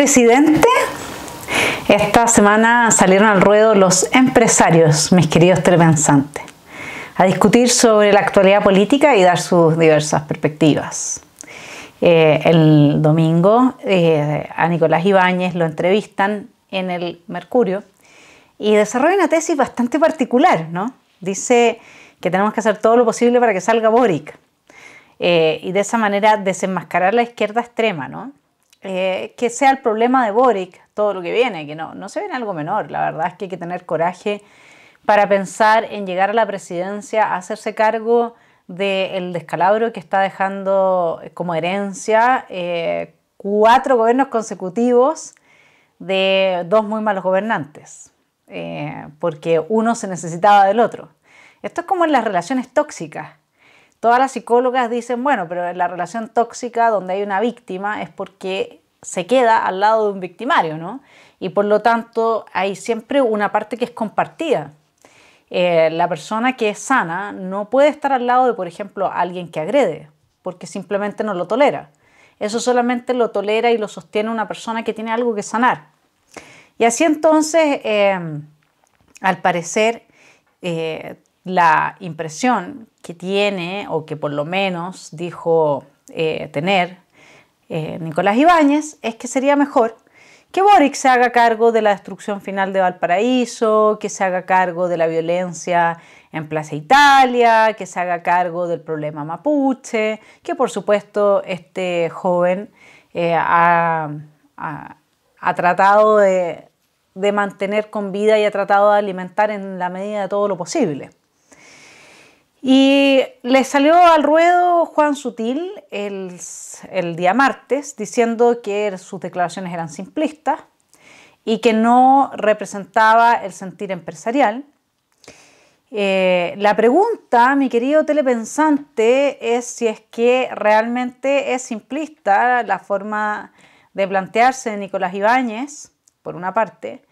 presidente, esta semana salieron al ruedo los empresarios, mis queridos telepensantes, a discutir sobre la actualidad política y dar sus diversas perspectivas. Eh, el domingo eh, a Nicolás Ibáñez lo entrevistan en el Mercurio y desarrolla una tesis bastante particular, ¿no? Dice que tenemos que hacer todo lo posible para que salga Boric eh, y de esa manera desenmascarar la izquierda extrema, ¿no? Eh, que sea el problema de Boric todo lo que viene, que no, no se ve en algo menor. La verdad es que hay que tener coraje para pensar en llegar a la presidencia, hacerse cargo del descalabro que está dejando como herencia eh, cuatro gobiernos consecutivos de dos muy malos gobernantes, eh, porque uno se necesitaba del otro. Esto es como en las relaciones tóxicas. Todas las psicólogas dicen, bueno, pero en la relación tóxica donde hay una víctima es porque se queda al lado de un victimario, ¿no? Y por lo tanto hay siempre una parte que es compartida. Eh, la persona que es sana no puede estar al lado de, por ejemplo, alguien que agrede, porque simplemente no lo tolera. Eso solamente lo tolera y lo sostiene una persona que tiene algo que sanar. Y así entonces, eh, al parecer, eh, la impresión que tiene, o que por lo menos dijo eh, tener eh, Nicolás Ibáñez, es que sería mejor que Boric se haga cargo de la destrucción final de Valparaíso, que se haga cargo de la violencia en Plaza Italia, que se haga cargo del problema mapuche, que por supuesto este joven eh, ha, tratado de mantener con vida y ha tratado de alimentar en la medida de todo lo posible. Y le salió al ruedo Juan Sutil el, día martes diciendo que sus declaraciones eran simplistas y que no representaba el sentir empresarial. Eh, la pregunta, mi querido telepensante, es si es que realmente es simplista la forma de plantearse de Nicolás Ibáñez, por una parte,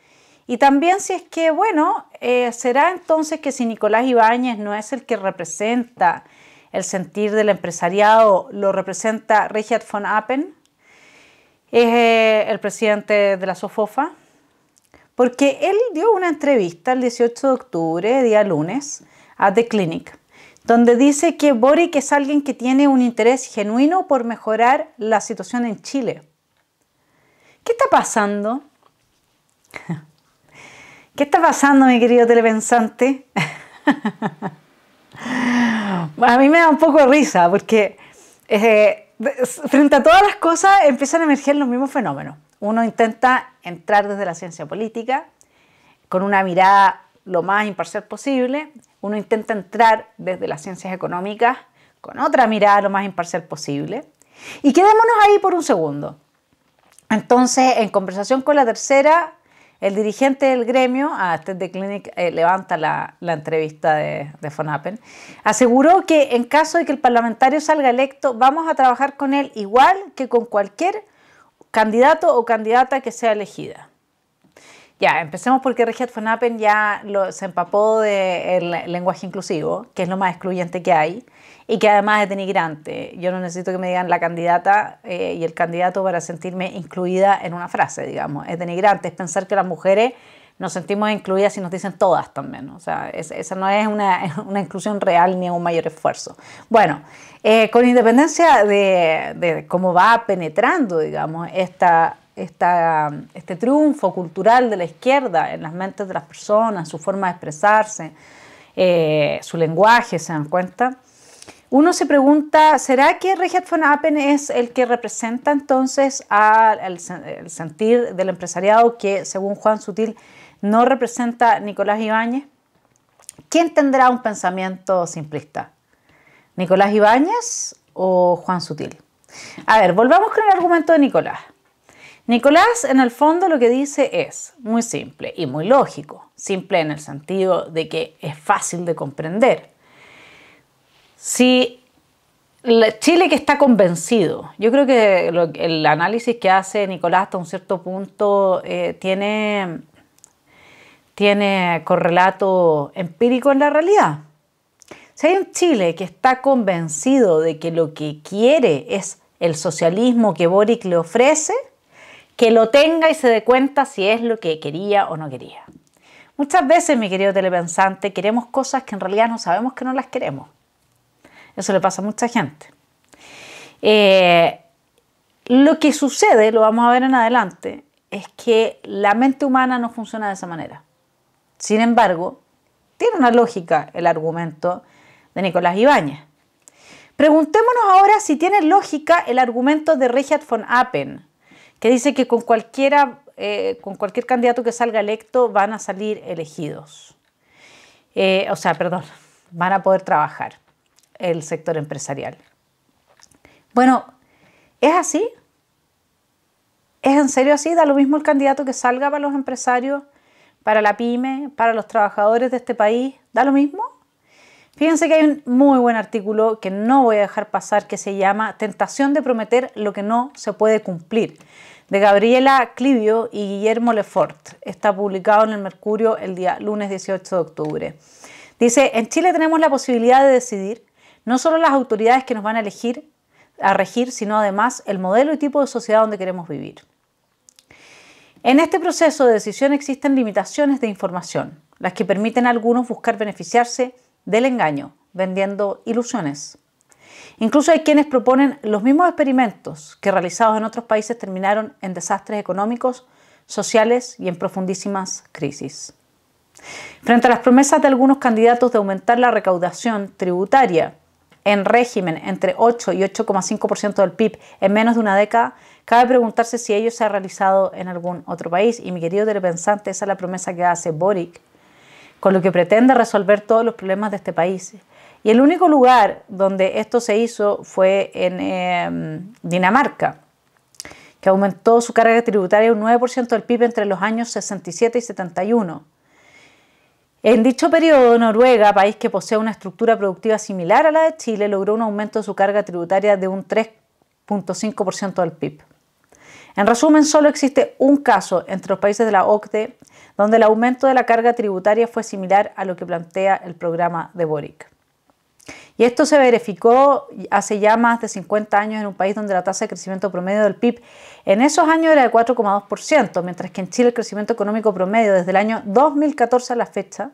y también si es que, bueno, eh, será entonces que si Nicolás Ibáñez no es el que representa el sentir del empresariado, lo representa Richard von Appen, eh, el presidente de la SOFOFA, porque él dio una entrevista el 18 de octubre, día lunes, a The Clinic, donde dice que Boric es alguien que tiene un interés genuino por mejorar la situación en Chile. ¿Qué está pasando? ¿Qué está pasando, mi querido telepensante? a mí me da un poco de risa porque eh, frente a todas las cosas empiezan a emerger los mismos fenómenos. Uno intenta entrar desde la ciencia política con una mirada lo más imparcial posible. Uno intenta entrar desde las ciencias económicas con otra mirada lo más imparcial posible. Y quedémonos ahí por un segundo. Entonces, en conversación con la tercera, el dirigente del gremio, a de Clinic eh, levanta la, entrevista de, de Fonapen, aseguró que en caso de que el parlamentario salga electo, vamos a trabajar con él igual que con cualquier candidato o candidata que sea elegida. Ya, empecemos porque Von Fonapen ya se empapó del el lenguaje inclusivo, que es lo más excluyente que hay y que además es denigrante. Yo no necesito que me digan la candidata eh, y el candidato para sentirme incluida en una frase, digamos. Es denigrante, es pensar que las mujeres nos sentimos incluidas y nos dicen todas también. O sea, esa no es una, inclusión real ni un mayor esfuerzo. Bueno, eh, con independencia de, cómo va penetrando, digamos, esta, este triunfo cultural de la izquierda en las mentes de las personas, su forma de expresarse, eh, su lenguaje, se dan cuenta uno se pregunta, ¿será que Richard von Appen es el que representa entonces al sentir del empresariado que, según Juan Sutil, no representa Nicolás Ibáñez? ¿Quién tendrá un pensamiento simplista? ¿Nicolás Ibáñez o Juan Sutil? A ver, volvamos con el argumento de Nicolás. Nicolás en el fondo lo que dice es muy simple y muy lógico. Simple en el sentido de que es fácil de comprender si Chile que está convencido, yo creo que el análisis que hace Nicolás hasta un cierto punto eh, tiene, tiene correlato empírico en la realidad. Si hay un Chile que está convencido de que lo que quiere es el socialismo que Boric le ofrece, que lo tenga y se dé cuenta si es lo que quería o no quería. Muchas veces, mi querido telepensante, queremos cosas que en realidad no sabemos que no las queremos. Eso le pasa a mucha gente. Eh, lo que sucede, lo vamos a ver en adelante, es que la mente humana no funciona de esa manera. Sin embargo, tiene una lógica el argumento de Nicolás Ibáñez. Preguntémonos ahora si tiene lógica el argumento de Richard von Appen, que dice que con, cualquiera, eh, con cualquier candidato que salga electo van a salir elegidos. Eh, o sea, perdón, van a poder trabajar el sector empresarial. Bueno, ¿es así? ¿Es en serio así? Da lo mismo el candidato que salga para los empresarios, para la pyme, para los trabajadores de este país, da lo mismo. Fíjense que hay un muy buen artículo que no voy a dejar pasar que se llama Tentación de prometer lo que no se puede cumplir, de Gabriela Clivio y Guillermo Lefort. Está publicado en el Mercurio el día lunes 18 de octubre. Dice, en Chile tenemos la posibilidad de decidir no solo las autoridades que nos van a elegir, a regir, sino además el modelo y tipo de sociedad donde queremos vivir. En este proceso de decisión existen limitaciones de información, las que permiten a algunos buscar beneficiarse del engaño, vendiendo ilusiones. Incluso hay quienes proponen los mismos experimentos que realizados en otros países terminaron en desastres económicos, sociales y en profundísimas crisis. Frente a las promesas de algunos candidatos de aumentar la recaudación tributaria en régimen entre 8 y 8,5% del PIB en menos de una década, cabe preguntarse si ello se ha realizado en algún otro país. Y mi querido telepensante, esa es la promesa que hace Boric, con lo que pretende resolver todos los problemas de este país. Y el único lugar donde esto se hizo fue en em, Dinamarca, que aumentó su carga tributaria un 9% del PIB entre los años 67 y 71. En dicho periodo, Noruega, país que posee una estructura productiva similar a la de Chile, logró un aumento de su carga tributaria de un 3.5% del PIB. En resumen, solo existe un caso entre los países de la OCDE donde el aumento de la carga tributaria fue similar a lo que plantea el programa de Boric. Y esto se verificó hace ya más de 50 años en un país donde la tasa de crecimiento promedio del PIB en esos años era de 4,2%, mientras que en Chile el crecimiento económico promedio desde el año 2014 a la fecha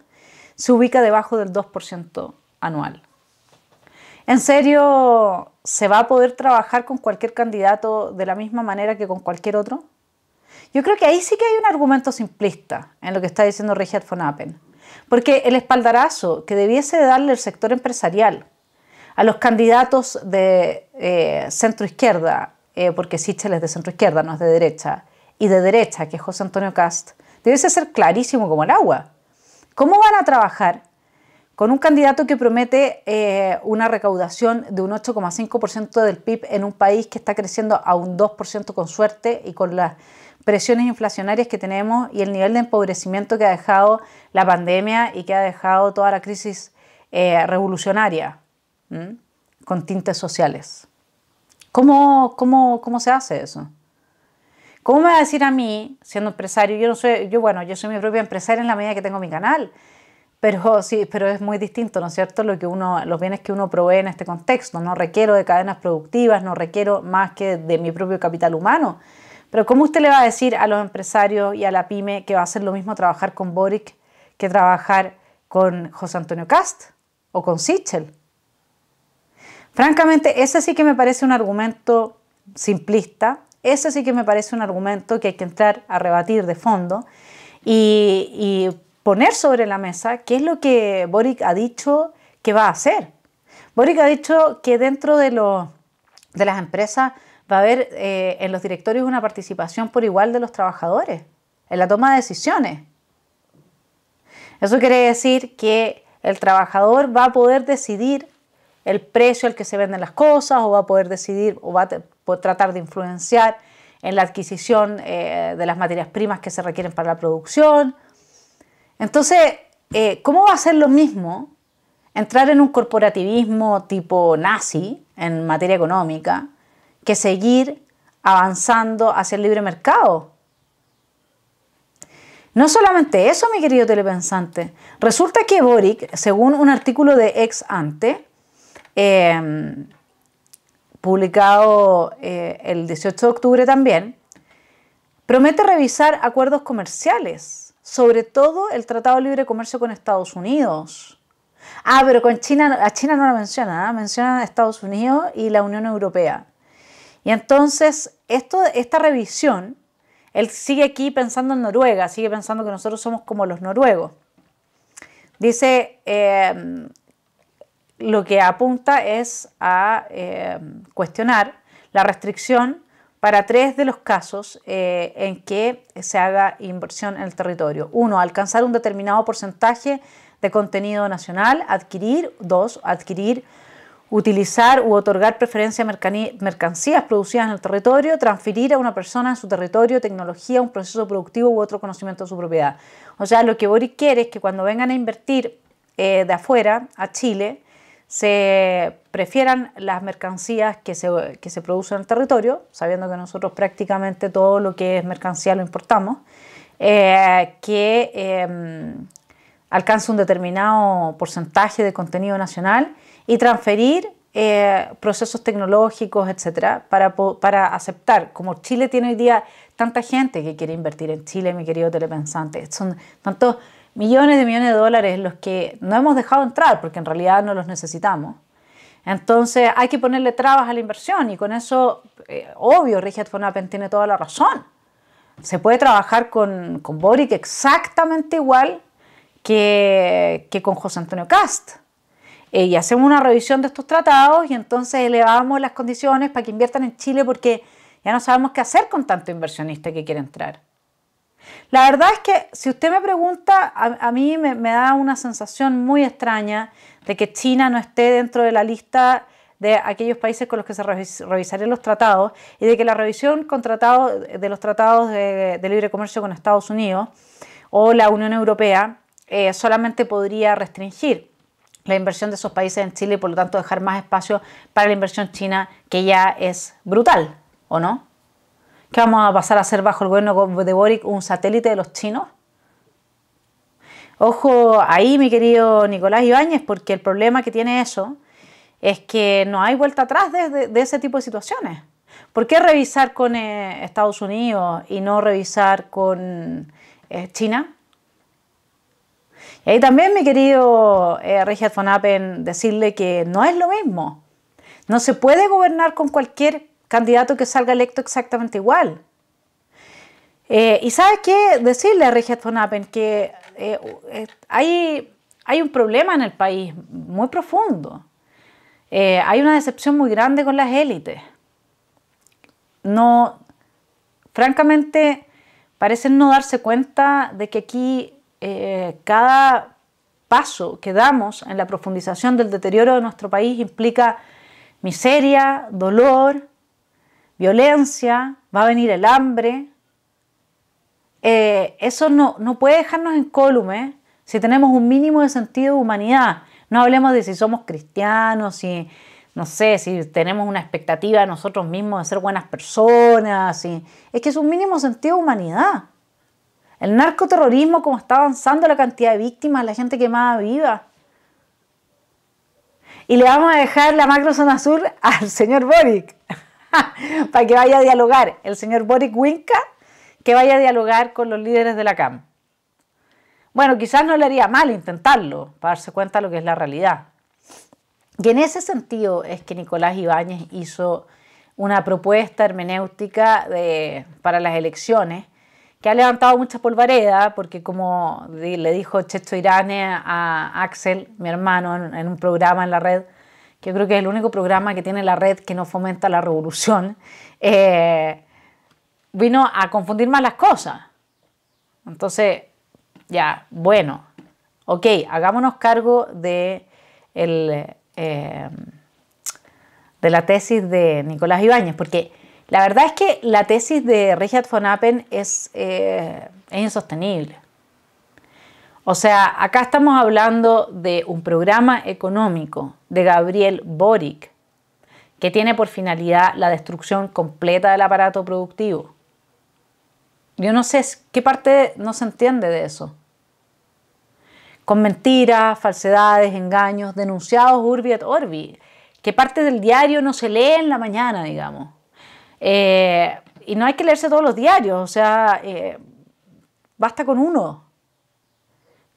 se ubica debajo del 2% anual. ¿En serio se va a poder trabajar con cualquier candidato de la misma manera que con cualquier otro? Yo creo que ahí sí que hay un argumento simplista en lo que está diciendo Richard von Appen porque el espaldarazo que debiese darle el sector empresarial a los candidatos de eh, centro izquierda, eh, porque Sichel es de centro izquierda, no es de derecha, y de derecha, que es José Antonio Cast, debiese ser clarísimo como el agua. ¿Cómo van a trabajar con un candidato que promete eh, una recaudación de un 8,5% del PIB en un país que está creciendo a un 2% con suerte y con, la, presiones inflacionarias que tenemos y el nivel de empobrecimiento que ha dejado la pandemia y que ha dejado toda la crisis eh, revolucionaria con tintes sociales. ¿Cómo, ¿Cómo, cómo, se hace eso? ¿Cómo me va a decir a mí, siendo empresario, yo no soy, yo bueno, yo soy mi propia empresaria en la medida que tengo mi canal, pero sí, pero es muy distinto, ¿no es cierto? Lo que uno, los bienes que uno provee en este contexto, no requiero de cadenas productivas, no requiero más que de mi propio capital humano. Pero ¿cómo usted le va a decir a los empresarios y a la pyme que va a ser lo mismo trabajar con Boric que trabajar con José Antonio Cast o con Sichel? Francamente, ese sí que me parece un argumento simplista, ese sí que me parece un argumento que hay que entrar a rebatir de fondo y, poner sobre la mesa qué es lo que Boric ha dicho que va a hacer. Boric ha dicho que dentro de las empresas va a haber eh, en los directorios una participación por igual de los trabajadores en la toma de decisiones. Eso quiere decir que el trabajador va a poder decidir el precio al que se venden las cosas o va a poder decidir o va a tratar de influenciar en la adquisición eh, de las materias primas que se requieren para la producción. Entonces, eh, ¿cómo va a ser lo mismo entrar en un corporativismo tipo nazi en materia económica que seguir avanzando hacia el libre mercado. No solamente eso, mi querido telepensante. Resulta que Boric, según un artículo de Ex Ante, em, publicado eh, el 18 de octubre también, promete revisar acuerdos comerciales, sobre todo el Tratado de Libre Comercio con Estados Unidos. Ah, pero con China, a China no la menciona, ¿ah? menciona a Estados Unidos y la Unión Europea. Y entonces, esta revisión, él sigue aquí pensando en Noruega, sigue pensando que nosotros somos como los noruegos. Dice, em, lo que apunta es a em, cuestionar la restricción para tres de los casos eh, en que se haga inversión en el territorio. Uno, alcanzar un determinado porcentaje de contenido nacional, adquirir, dos, adquirir utilizar u otorgar preferencia a mercancías producidas en el territorio, transferir a una persona en su territorio tecnología, un proceso productivo u otro conocimiento de su propiedad. O sea, lo que Boric quiere es que cuando vengan a invertir eh, de afuera a Chile, se prefieran las mercancías que se, producen en el territorio, sabiendo que nosotros prácticamente todo lo que es mercancía lo importamos, eh, que em, alcance un determinado porcentaje de contenido nacional y transferir eh, procesos tecnológicos, etcétera, para, para aceptar. Como Chile tiene hoy día tanta gente que quiere invertir en Chile, mi querido telepensante, son tantos millones de millones de dólares los que no hemos dejado entrar porque en realidad no los necesitamos. Entonces hay que ponerle trabas a la inversión y con eso, eh, obvio, Richard Appen tiene toda la razón. Se puede trabajar con, con Boric exactamente igual que, que con José Antonio Cast eh, y hacemos una revisión de estos tratados y entonces elevamos las condiciones para que inviertan en Chile porque ya no sabemos qué hacer con tanto inversionista que quiere entrar. La verdad es que si usted me pregunta, a, mí me, da una sensación muy extraña de que China no esté dentro de la lista de aquellos países con los que se revisarían los tratados y de que la revisión de los tratados de, libre comercio con Estados Unidos o la Unión Europea eh, solamente podría restringir la inversión de esos países en Chile y por lo tanto dejar más espacio para la inversión china que ya es brutal, ¿o no? ¿Qué vamos a pasar a hacer bajo el gobierno de Boric un satélite de los chinos? Ojo ahí, mi querido Nicolás Ibáñez, porque el problema que tiene eso es que no hay vuelta atrás de, ese tipo de situaciones. ¿Por qué revisar con eh, Estados Unidos y no revisar con eh, China? Y también, mi querido eh, Richard von Appen, decirle que no es lo mismo. No se puede gobernar con cualquier candidato que salga electo exactamente igual. Eh, y sabe qué decirle a Richard von Appen que eh, eh, hay, hay un problema en el país muy profundo. hay una decepción muy grande con las élites. No, francamente, parecen no darse cuenta de que aquí eh, cada paso que damos en la profundización del deterioro de nuestro país implica miseria, dolor, violencia, va a venir el hambre. Eh, eso no, puede dejarnos en incólume si tenemos un mínimo de sentido de humanidad. No hablemos de si somos cristianos, si, no sé, si tenemos una expectativa de nosotros mismos de ser buenas personas. es que es un mínimo sentido de humanidad. El narcoterrorismo, como está avanzando la cantidad de víctimas, la gente quemada viva. Y le vamos a dejar la macro zona sur al señor Boric, para que vaya a dialogar. El señor Boric Winca, que vaya a dialogar con los líderes de la CAM. Bueno, quizás no le haría mal intentarlo, para darse cuenta de lo que es la realidad. Y en ese sentido es que Nicolás Ibáñez hizo una propuesta hermenéutica para las elecciones que ha levantado mucha polvareda, porque como le dijo Checho Irane a Axel, mi hermano, en, un programa en la red, que yo creo que es el único programa que tiene la red que no fomenta la revolución, eh, vino a confundir más las cosas. Entonces, ya, bueno, ok, hagámonos cargo de, eh, de la tesis de Nicolás Ibáñez, porque la verdad es que la tesis de Richard von Appen es, eh, es insostenible. O sea, acá estamos hablando de un programa económico de Gabriel Boric que tiene por finalidad la destrucción completa del aparato productivo. Yo no sé qué parte no se entiende de eso. Con mentiras, falsedades, engaños, denunciados urbi et orbi, Qué parte del diario no se lee en la mañana, digamos. Eh, y no hay que leerse todos los diarios, o sea, eh, basta con uno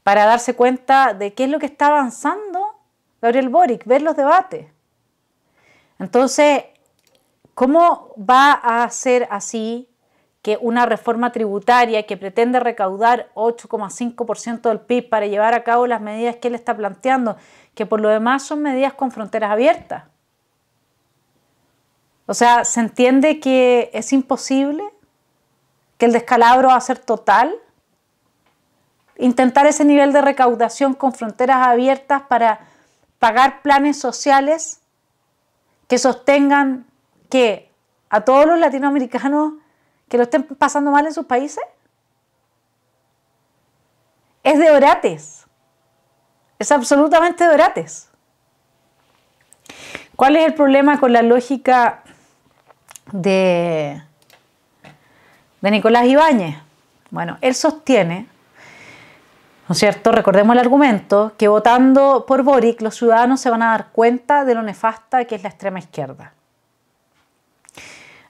para darse cuenta de qué es lo que está avanzando Gabriel Boric, ver los debates. Entonces, ¿cómo va a ser así que una reforma tributaria que pretende recaudar 8,5% del PIB para llevar a cabo las medidas que él está planteando, que por lo demás son medidas con fronteras abiertas? O sea, se entiende que es imposible, que el descalabro va a ser total. Intentar ese nivel de recaudación con fronteras abiertas para pagar planes sociales que sostengan que a todos los latinoamericanos que lo estén pasando mal en sus países es de orates. Es absolutamente de orates. ¿Cuál es el problema con la lógica de, Nicolás Ibáñez. Bueno, él sostiene, ¿no es cierto? Recordemos el argumento, que votando por Boric los ciudadanos se van a dar cuenta de lo nefasta que es la extrema izquierda.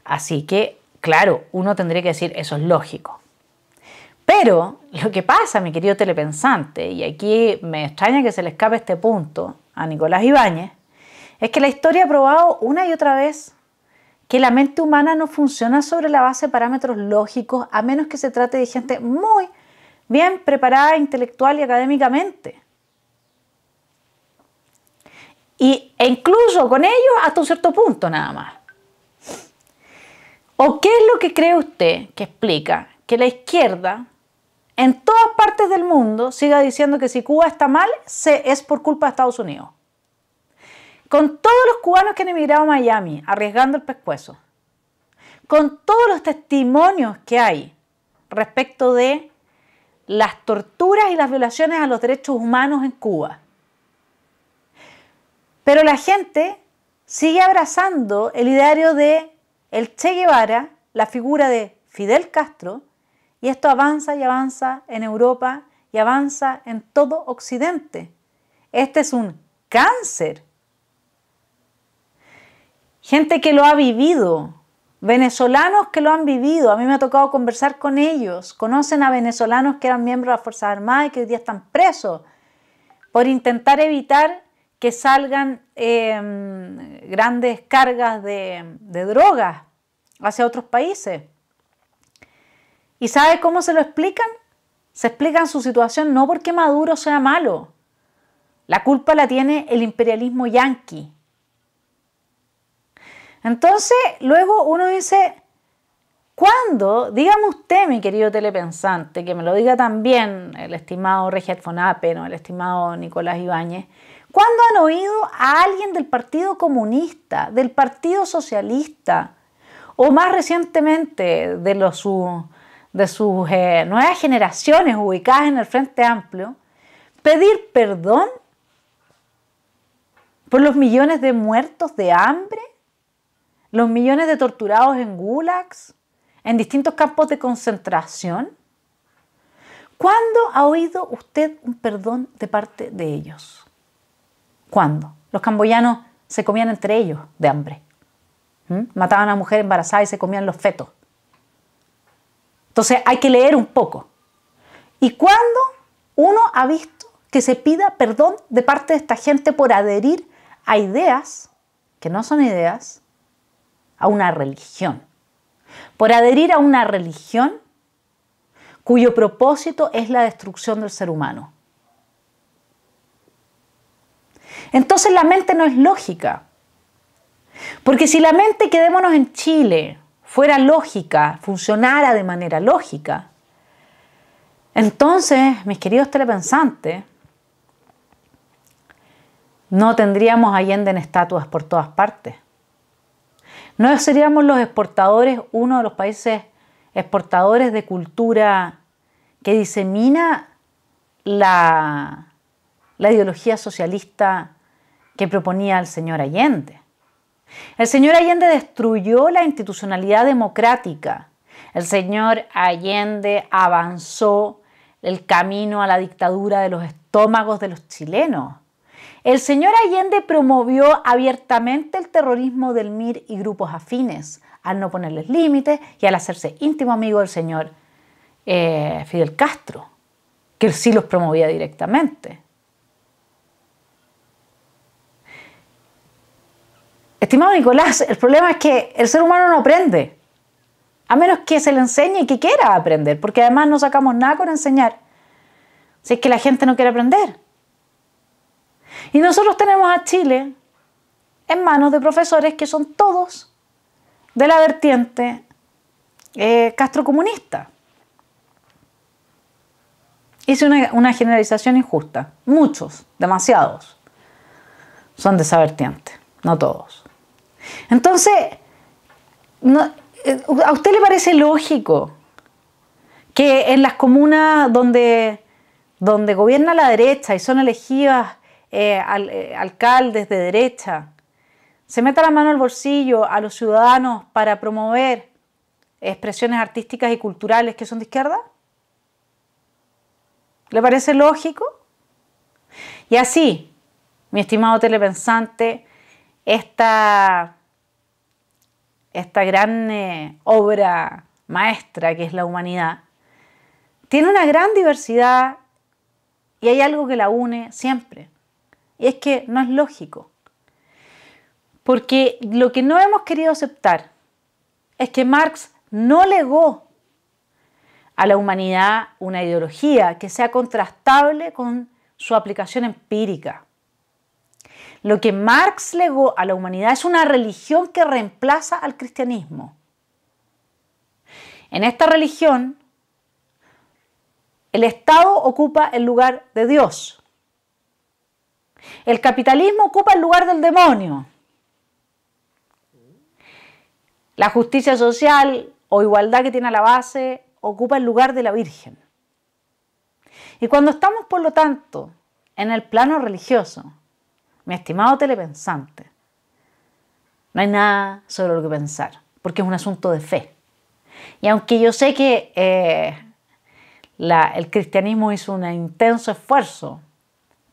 Así que, claro, uno tendría que decir, eso es lógico. Pero lo que pasa, mi querido telepensante, y aquí me extraña que se le escape este punto a Nicolás Ibáñez, es que la historia ha probado una y otra vez que la mente humana no funciona sobre la base de parámetros lógicos a menos que se trate de gente muy bien preparada intelectual y académicamente. Y, e incluso con ellos hasta un cierto punto nada más. ¿O qué es lo que cree usted que explica que la izquierda en todas partes del mundo siga diciendo que si Cuba está mal, se, es por culpa de Estados Unidos? con todos los cubanos que han emigrado a Miami, arriesgando el pescuezo, con todos los testimonios que hay respecto de las torturas y las violaciones a los derechos humanos en Cuba. Pero la gente sigue abrazando el ideario de el Che Guevara, la figura de Fidel Castro, y esto avanza y avanza en Europa y avanza en todo Occidente. Este es un cáncer gente que lo ha vivido, venezolanos que lo han vivido. A mí me ha tocado conversar con ellos. Conocen a venezolanos que eran miembros de las Fuerzas Armadas y que hoy día están presos por intentar evitar que salgan em, grandes cargas de, drogas hacia otros países. ¿Y sabe cómo se lo explican? Se explican su situación no porque Maduro sea malo. La culpa la tiene el imperialismo yanqui, entonces, luego uno dice, ¿cuándo? Dígame usted, mi querido telepensante, que me lo diga también el estimado Regiat Fonape o el estimado Nicolás Ibáñez, ¿cuándo han oído a alguien del Partido Comunista, del Partido Socialista, o más recientemente de, los, sus eh, nuevas generaciones ubicadas en el Frente Amplio, pedir perdón por los millones de muertos de hambre? los millones de torturados en gulags, en distintos campos de concentración. ¿Cuándo ha oído usted un perdón de parte de ellos? ¿Cuándo? Los camboyanos se comían entre ellos de hambre. ¿Mm? Mataban a una mujer embarazada y se comían los fetos. Entonces hay que leer un poco. ¿Y cuándo uno ha visto que se pida perdón de parte de esta gente por adherir a ideas que no son ideas, a una religión. Por adherir a una religión cuyo propósito es la destrucción del ser humano. Entonces la mente no es lógica. Porque si la mente, quedémonos en Chile, fuera lógica, funcionara de manera lógica, entonces, mis queridos telepensantes, no tendríamos Allende en estatuas por todas partes. ¿No seríamos los exportadores uno de los países exportadores de cultura que disemina la, la ideología socialista que proponía el señor Allende? El señor Allende destruyó la institucionalidad democrática. El señor Allende avanzó el camino a la dictadura de los estómagos de los chilenos. El señor Allende promovió abiertamente el terrorismo del MIR y grupos afines, al no ponerles límites y al hacerse íntimo amigo del señor eh, Fidel Castro, que sí los promovía directamente. Estimado Nicolás, el problema es que el ser humano no aprende, a menos que se le enseñe y que quiera aprender, porque además no sacamos nada con enseñar, si es que la gente no quiere aprender. Y nosotros tenemos a Chile en manos de profesores que son todos de la vertiente eh, castrocomunista. Hice una, generalización injusta. Muchos, demasiados, son de esa vertiente, no todos. Entonces, eh, ¿a usted le parece lógico que en las comunas donde, donde gobierna la derecha y son elegidas eh, al, eh, alcaldes de derecha. Se meta la mano al bolsillo a los ciudadanos para promover expresiones artísticas y culturales que son de izquierda. ¿Le parece lógico? Y así, mi estimado telepensante, esta, esta gran eh, obra maestra que es la humanidad, tiene una gran diversidad y hay algo que la une siempre, y es que no es lógico. Porque lo que no hemos querido aceptar es que Marx no legó a la humanidad una ideología que sea contrastable con su aplicación empírica. Lo que Marx legó a la humanidad es una religión que reemplaza al cristianismo. En esta religión, el Estado ocupa el lugar de Dios el capitalismo ocupa el lugar del demonio. La justicia social o igualdad que tiene a la base ocupa el lugar de la Virgen. Y cuando estamos, por lo tanto, en el plano religioso, mi estimado telepensante, no hay nada sobre lo que pensar, porque es un asunto de fe. Y aunque yo sé que eh, el cristianismo hizo un intenso esfuerzo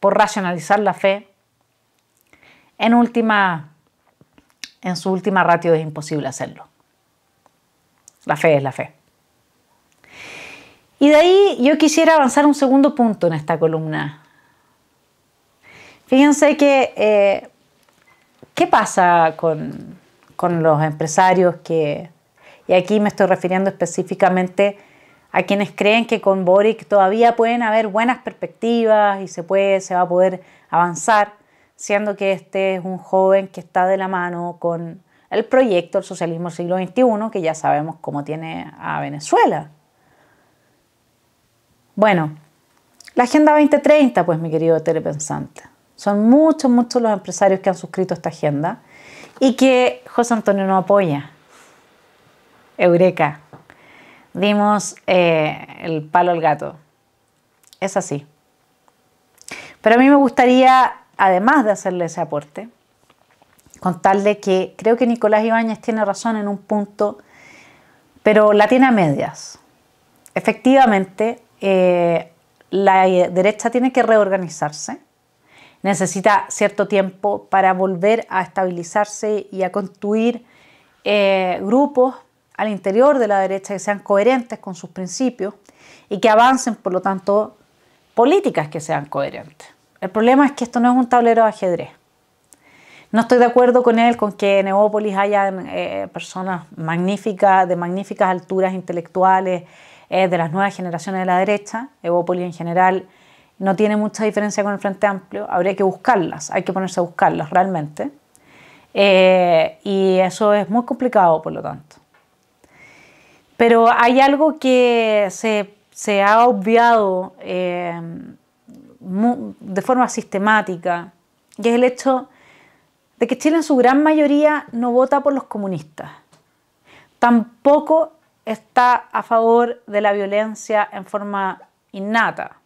por racionalizar la fe, en, última, en su última ratio es imposible hacerlo. La fe es la fe. Y de ahí yo quisiera avanzar un segundo punto en esta columna. Fíjense que, eh, ¿qué pasa con, con los empresarios que, y aquí me estoy refiriendo específicamente a quienes creen que con Boric todavía pueden haber buenas perspectivas y se, puede, se va a poder avanzar, siendo que este es un joven que está de la mano con el proyecto del Socialismo del Siglo XXI, que ya sabemos cómo tiene a Venezuela. Bueno, la Agenda 2030, pues mi querido telepensante. Son muchos, muchos los empresarios que han suscrito esta agenda y que José Antonio no apoya. Eureka dimos eh, el palo al gato. Es así. Pero a mí me gustaría, además de hacerle ese aporte, contarle que creo que Nicolás Ibáñez tiene razón en un punto, pero la tiene a medias. Efectivamente, eh, la derecha tiene que reorganizarse, necesita cierto tiempo para volver a estabilizarse y a construir eh, grupos al interior de la derecha, que sean coherentes con sus principios y que avancen, por lo tanto, políticas que sean coherentes. El problema es que esto no es un tablero de ajedrez. No estoy de acuerdo con él, con que en Evópolis haya eh, personas magníficas, de magníficas alturas intelectuales, eh, de las nuevas generaciones de la derecha. Evópolis en general no tiene mucha diferencia con el Frente Amplio. Habría que buscarlas, hay que ponerse a buscarlas realmente. Eh, y eso es muy complicado, por lo tanto. Pero hay algo que se, ha obviado eh, de forma sistemática, que es el hecho de que Chile en su gran mayoría no vota por los comunistas. Tampoco está a favor de la violencia en forma innata.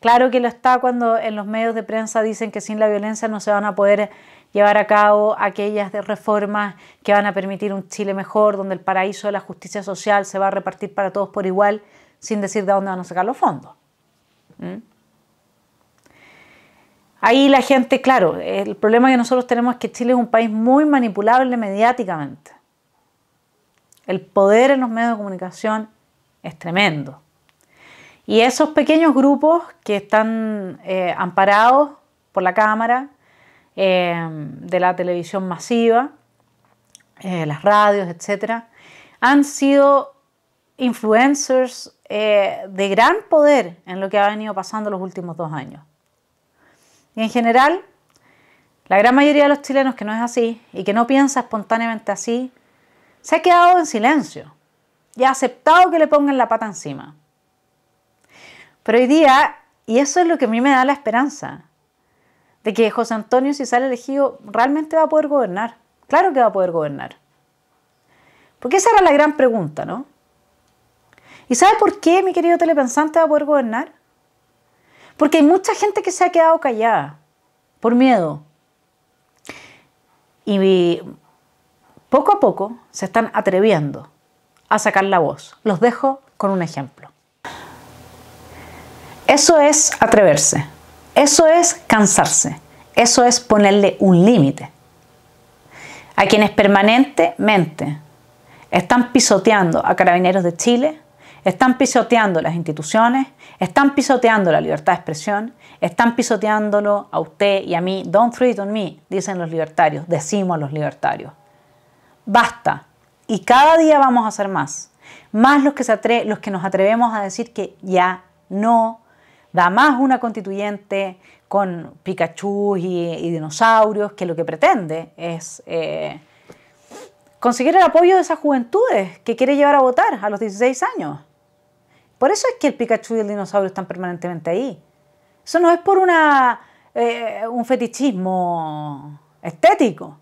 Claro que lo está cuando en los medios de prensa dicen que sin la violencia no se van a poder llevar a cabo aquellas reformas que van a permitir un Chile mejor, donde el paraíso de la justicia social se va a repartir para todos por igual, sin decir de dónde van a sacar los fondos. ¿Mm? Ahí la gente, claro, el problema que nosotros tenemos es que Chile es un país muy manipulable mediáticamente. El poder en los medios de comunicación es tremendo. Y esos pequeños grupos que están eh, amparados por la Cámara, Em, de la televisión masiva, eh, las radios, etcétera, han sido influencers eh, de gran poder en lo que ha venido pasando los últimos dos años. Y en general, la gran mayoría de los chilenos que no es así y que no piensa espontáneamente así, se ha quedado en silencio y ha aceptado que le pongan la pata encima. Pero hoy día, y eso es lo que a mí me da la esperanza, de que José Antonio, si sale elegido, realmente va a poder gobernar. Claro que va a poder gobernar. Porque esa era la gran pregunta, ¿no? ¿Y sabe por qué mi querido telepensante va a poder gobernar? Porque hay mucha gente que se ha quedado callada por miedo. Y poco a poco se están atreviendo a sacar la voz. Los dejo con un ejemplo. Eso es atreverse. Eso es cansarse, eso es ponerle un límite. A quienes permanentemente están pisoteando a carabineros de Chile, están pisoteando las instituciones, están pisoteando la libertad de expresión, están pisoteándolo a usted y a mí. Don't throw it on me, dicen los libertarios, decimos los libertarios. Basta. Y cada día vamos a hacer más. Más los que, los que nos atrevemos a decir que ya no da más una constituyente con Pikachu y, dinosaurios que lo que pretende es eh, conseguir el apoyo de esas juventudes que quiere llevar a votar a los 16 años. Por eso es que el Pikachu y el dinosaurio están permanentemente ahí. Eso no es por eh, un fetichismo estético.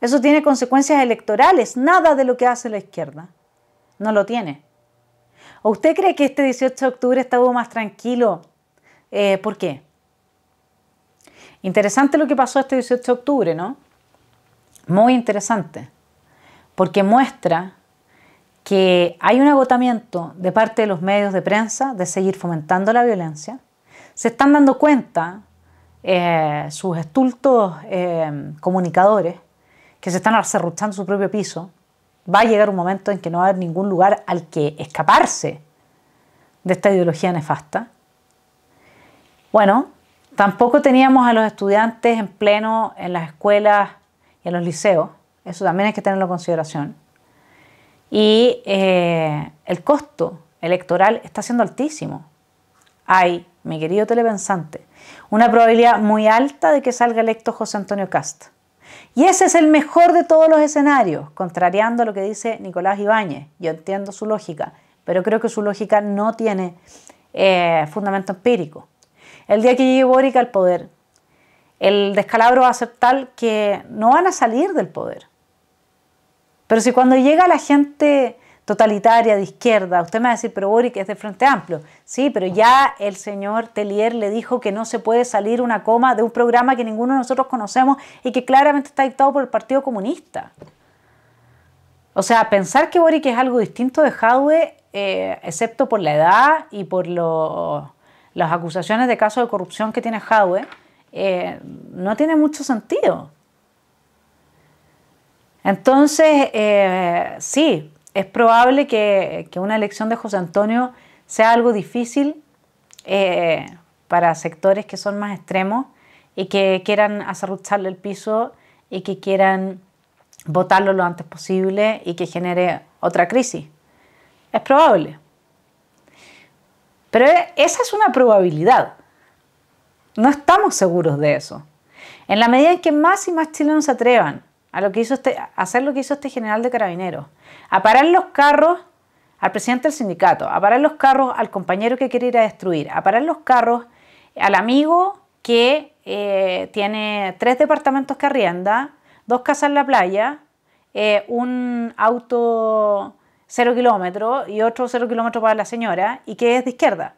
Eso tiene consecuencias electorales. Nada de lo que hace la izquierda no lo tiene. ¿O usted cree que este 18 de octubre estuvo más tranquilo? Eh, ¿Por qué? Interesante lo que pasó este 18 de octubre, ¿no? Muy interesante, porque muestra que hay un agotamiento de parte de los medios de prensa de seguir fomentando la violencia. Se están dando cuenta eh, sus estultos eh, comunicadores que se están acerruchando su propio piso Va a llegar un momento en que no va a haber ningún lugar al que escaparse de esta ideología nefasta. Bueno, tampoco teníamos a los estudiantes en pleno en las escuelas y en los liceos. Eso también hay que tenerlo en consideración. Y eh, el costo electoral está siendo altísimo. Hay, mi querido telepensante, una probabilidad muy alta de que salga electo José Antonio Casta. Y ese es el mejor de todos los escenarios, contrariando lo que dice Nicolás Ibáñez. Yo entiendo su lógica, pero creo que su lógica no tiene eh, fundamento empírico. El día que llegue Boric al poder, el descalabro va a aceptar tal que no van a salir del poder. Pero si cuando llega la gente totalitaria de izquierda. Usted me va a decir, pero Boric es de Frente Amplio. Sí, pero ya el señor Telier le dijo que no se puede salir una coma de un programa que ninguno de nosotros conocemos y que claramente está dictado por el Partido Comunista. O sea, pensar que Boric es algo distinto de Jadwe, eh, excepto por la edad y por las acusaciones de casos de corrupción que tiene Jadwe, eh, no tiene mucho sentido. Entonces, eh, sí, es probable que, una elección de José Antonio sea algo difícil eh, para sectores que son más extremos y que quieran rucharle el piso y que quieran votarlo lo antes posible y que genere otra crisis. Es probable. Pero e, esa es una probabilidad. No estamos seguros de eso. En la medida en que más y más chilenos se atrevan a lo que hizo este, hacer lo que hizo este general de carabineros, a parar los carros al presidente del sindicato, a parar los carros al compañero que quiere ir a destruir, a parar los carros al amigo que eh, tiene tres departamentos que arrienda, dos casas en la playa, eh, un auto cero kilómetro y otro cero kilómetro para la señora, y que es de izquierda,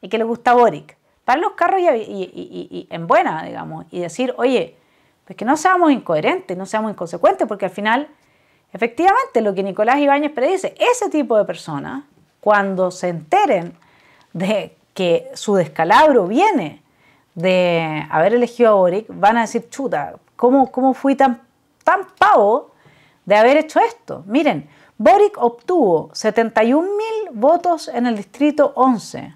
y que le gusta Boric. Parar los carros y, y en buena, digamos, y decir, oye, pues que no seamos incoherentes, no seamos inconsecuentes, porque al final, efectivamente, lo que Nicolás Ibáñez predice, ese tipo de personas, cuando se enteren de que su descalabro viene de haber elegido a Boric, van a decir, chuta, ¿cómo, cómo fui tan, tan pavo de haber hecho esto? Miren, Boric obtuvo 71.000 votos en el distrito 11.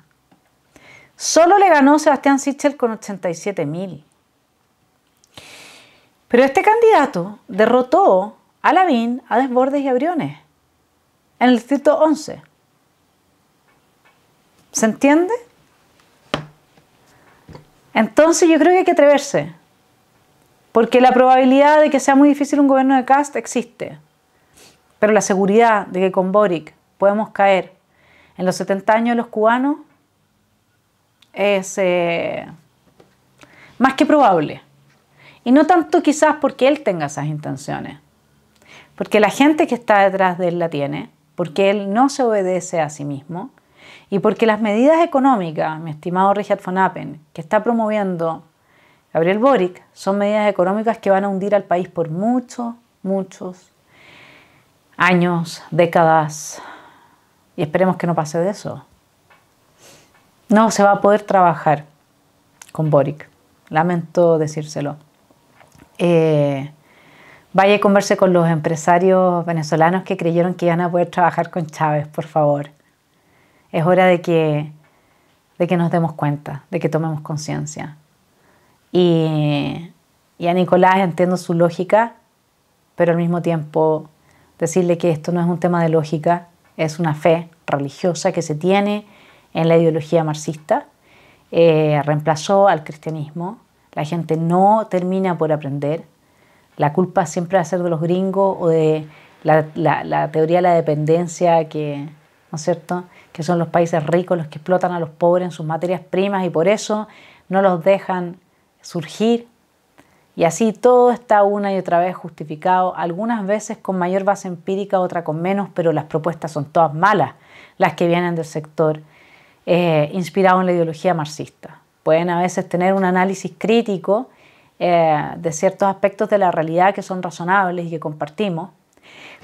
Solo le ganó Sebastián Sichel con 87 mil. Pero este candidato derrotó a Lavín, a Desbordes y a Briones en el distrito 11. ¿Se entiende? Entonces yo creo que hay que atreverse, porque la probabilidad de que sea muy difícil un gobierno de cast existe, pero la seguridad de que con Boric podemos caer en los 70 años de los cubanos es eh, más que probable. Y no tanto quizás porque él tenga esas intenciones, porque la gente que está detrás de él la tiene, porque él no se obedece a sí mismo y porque las medidas económicas, mi estimado Richard von Appen, que está promoviendo Gabriel Boric, son medidas económicas que van a hundir al país por muchos, muchos años, décadas, y esperemos que no pase de eso. No se va a poder trabajar con Boric, lamento decírselo. Eh, vaya a converse con los empresarios venezolanos que creyeron que iban a poder trabajar con Chávez, por favor. Es hora de que, nos demos cuenta, de que tomemos conciencia. Y, a Nicolás entiendo su lógica, pero al mismo tiempo decirle que esto no es un tema de lógica, es una fe religiosa que se tiene en la ideología marxista. Eh, reemplazó al cristianismo la gente no termina por aprender. La culpa siempre va a ser de los gringos o de la, teoría de la dependencia, que, ¿no es cierto? Que son los países ricos los que explotan a los pobres en sus materias primas y por eso no los dejan surgir. Y así todo está una y otra vez justificado, algunas veces con mayor base empírica, otra con menos, pero las propuestas son todas malas, las que vienen del sector eh, inspirado en la ideología marxista pueden a veces tener un análisis crítico eh, de ciertos aspectos de la realidad que son razonables y que compartimos.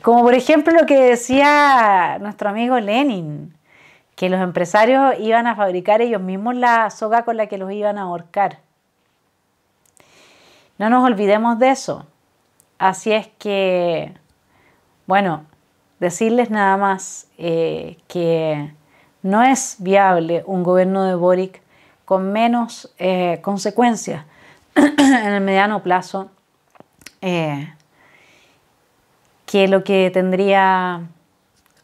Como por ejemplo lo que decía nuestro amigo Lenin, que los empresarios iban a fabricar ellos mismos la soga con la que los iban a ahorcar. No nos olvidemos de eso. Así es que, bueno, decirles nada más eh, que no es viable un gobierno de Boric con menos eh, consecuencias en el mediano plazo eh, que lo que tendría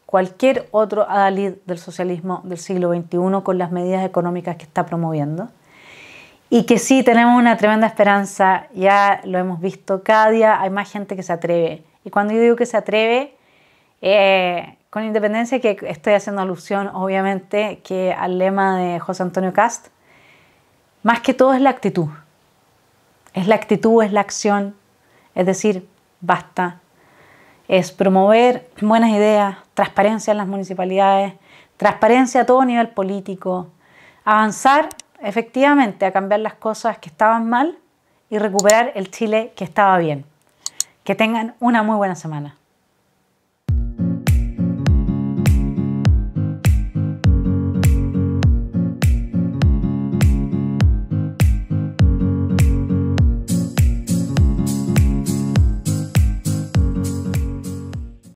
cualquier otro adalid del socialismo del siglo XXI con las medidas económicas que está promoviendo. Y que sí, tenemos una tremenda esperanza, ya lo hemos visto, cada día hay más gente que se atreve. Y cuando yo digo que se atreve, eh, con independencia que estoy haciendo alusión, obviamente, que al lema de José Antonio Cast, más que todo es la actitud. Es la actitud, es la acción. Es decir, basta. Es promover buenas ideas, transparencia en las municipalidades, transparencia a todo nivel político, avanzar efectivamente a cambiar las cosas que estaban mal y recuperar el Chile que estaba bien. Que tengan una muy buena semana.